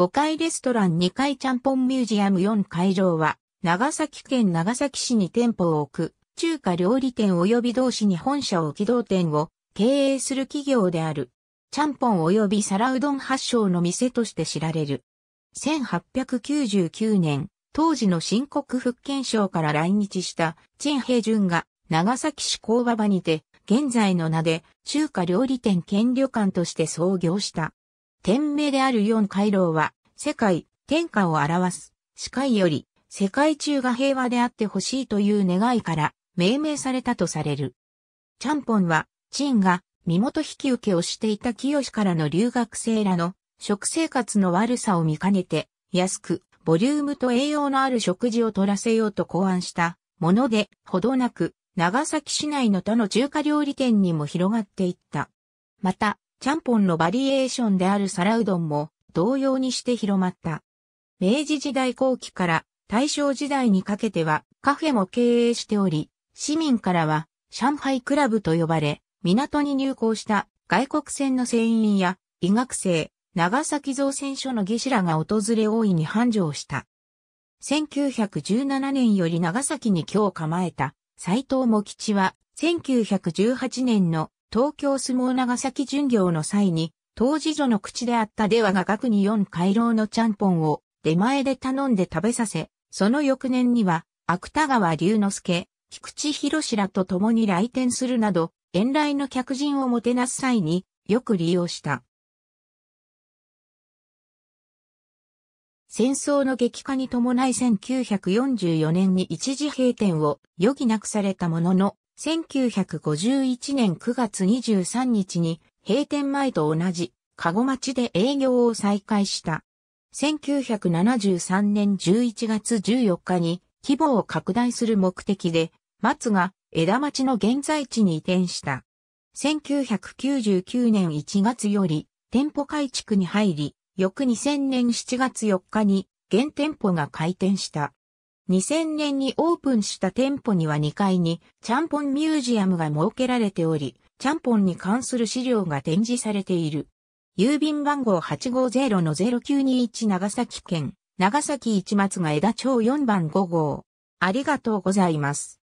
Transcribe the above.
5階レストラン2階ちゃんぽんミュージアム4会場は、長崎県長崎市に店舗を置く、中華料理店及び同市に本社を起動店を経営する企業である。ちゃんぽん及び皿うどん発祥の店として知られる。1899年、当時の新国福建省から来日した陳平順が長崎市工場場にて、現在の名で中華料理店兼旅館として創業した。天命である四回廊は、世界、天下を表す。司会より、世界中が平和であってほしいという願いから、命名されたとされる。ちゃんぽんは、陳が、身元引き受けをしていた清からの留学生らの、食生活の悪さを見かねて、安く、ボリュームと栄養のある食事を取らせようと考案した、もので、ほどなく、長崎市内の他の中華料理店にも広がっていった。また、ちゃんぽんのバリエーションである皿うどんも同様にして広まった。明治時代後期から大正時代にかけてはカフェも経営しており、市民からは上海クラブと呼ばれ、港に入港した外国船の船員や医学生、長崎造船所の技師らが訪れ大いに繁盛した。1917年より長崎に今日構えた斎藤茂吉は1918年の東京相撲長崎巡業の際に、当時女の口であった出羽が額に4回廊のちゃんぽんを出前で頼んで食べさせ、その翌年には、芥川龍之介、菊池博らと共に来店するなど、遠来の客人をもてなす際に、よく利用した。戦争の激化に伴い1944年に一時閉店を余儀なくされたものの、1951年9月23日に閉店前と同じ、かご町で営業を再開した。1973年11月14日に規模を拡大する目的で、松が枝町の現在地に移転した。1999年1月より店舗改築に入り、翌2000年7月4日に現店舗が開店した。2000年にオープンした店舗には2階にちゃんぽんミュージアムが設けられており、ちゃんぽんに関する資料が展示されている。郵便番号850-0921長崎県、長崎市松が枝町4番5号。ありがとうございます。